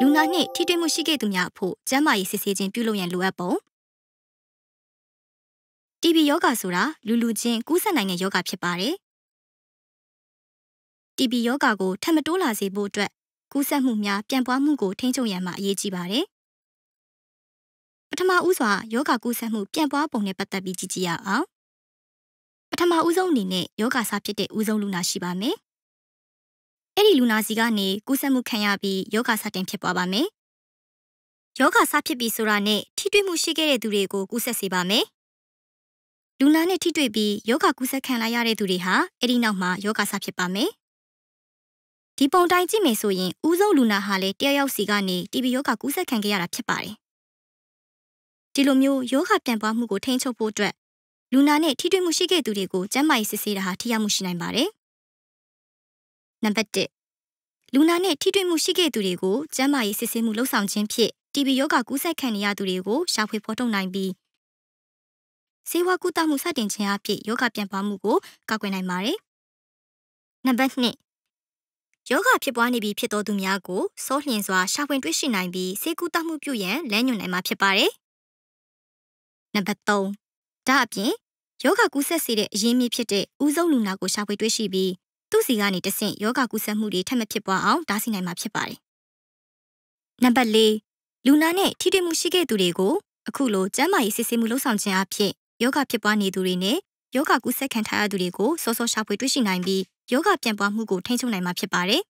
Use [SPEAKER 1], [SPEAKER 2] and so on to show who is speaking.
[SPEAKER 1] လူနာနှင့်ထိတွေ့မှုရှိခဲ့သူများအဖို့ကျန်းမာရေးစစ်ဆေးခြင်းပြုလုပ်ရန်လိုအပ်ပုံ TB ယောဂါဆိုတာလူလူချင်းကူးစက်နိုင်တဲ့ယောဂါဖြစ်ပါတယ်။ TB ယောဂါ
[SPEAKER 2] ကိုထပ်မတိုးလာစေဖို့အတွက် ကူးစက်မှုများပြန့်ပွားမှုကိုထိန်းချုပ်ရန်မှာအရေးကြီးပါတယ်။ပထမဦးစွာယောဂါကူးစက်မှုပြန့်ပွားပုံနဲ့ပတ်သက်ပြီးကြည့်ကြရအောင်။ပထမဦးဆုံးအနေနဲ့ယောဂါစာဖြစ်တဲ့ဦးဆုံးလူနာရှိပါမယ်အဲ့ဒီလူနာစီကနေကူးစက်မှုခံရပြီးယောဂါစတင်ဖြစ်သွားပါမယ်။ယောဂါစဖြစ်ပြီးဆိုတာနဲ့ထိတွေ့မှုရှိခဲ့တဲ့သူတွေကိုကူးစက်စေပါမယ်။လူနာနဲ့ထိတွေ့ပြီးယောဂါကူးစက်ခံလိုက်ရတဲ့သူတွေဟာအဲ့ဒီနောက်မှာယောဂါစဖြစ်ပါမယ်။ဒီပုံတိုင်းကြည့်မယ်ဆိုရင်ဦးဆုံးလူနာဟာလည်းတယောက်ယောက်စီကနေတီဘီယောဂါကူးစက်ခံခဲ့ရတာဖြစ်ပါတယ်။ဒီလိုမျိုးယောဂါပြန်ပွားမှုကိုထိန်းချုပ်ဖို့အတွက်လူနာနဲ့ထိတွေ့မှုရှိခဲ့သူတွေကိုကျန်းမာရေးစစ်ဆေးတာဟာထိရောက်မှုရှိနိုင်ပါတယ်။နံပါတ်1လူနာနဲ့ထိတွေ့မှုရှိခဲ့သူတွေကိုကျန်းမာရေးစစ်ဆေးမှုလှုပ်ဆောင်ခြင်းဖြင့် TB ရောဂါကူးစက်ခံရသူတွေကိုရှာဖွေဖော်ထုတ်နိုင်ပြီးဆေးဝါးကုသမှုစတင်ခြင်းအဖြစ်ယောဂပြန်ပွားမှုကိုကာကွယ်နိုင်ပါတယ်။နံပါတ်2ယောဂဖြစ်ပွားနေပြီဖြစ်သောသူများကိုစောလျင်စွာရှာဖွေတွေ့ရှိနိုင်ပြီးဆေးကုသမှုပြုရန်လမ်းညွှန်နိုင်မှာဖြစ်ပါတယ်။နံပါတ်3ဒါအပြင်ယောဂကူးစက်စေတဲ့အရင်းမြစ်ဖြစ်တဲ့ဦးဆုံးလူနာကိုရှာဖွေတွေ့ရှိပြီးသူ့စီကနေတဆင့်ယောဂကုသမှုတွေထပ်မဖြစ်ပွားအောင်တားဆီးနိုင်မှာဖြစ်ပါတယ်။နံပါတ်၄လူနာနဲ့ထိတွေ့မှုရှိခဲ့သူတွေကိုအခုလိုကျန်းမာရေးစစ်ဆေးမှုလုပ်ဆောင်ခြင်းအဖြစ်ယောဂဖြစ်ပွားနေသူတွေနဲ့
[SPEAKER 1] ယောဂကုသခံထားရသူတွေကိုစောစောရှာဖွေတွေ့ရှိနိုင်ပြီးယောဂပြန်ပွားမှုကိုထိန်းချုပ်နိုင်မှာဖြစ်ပါတယ်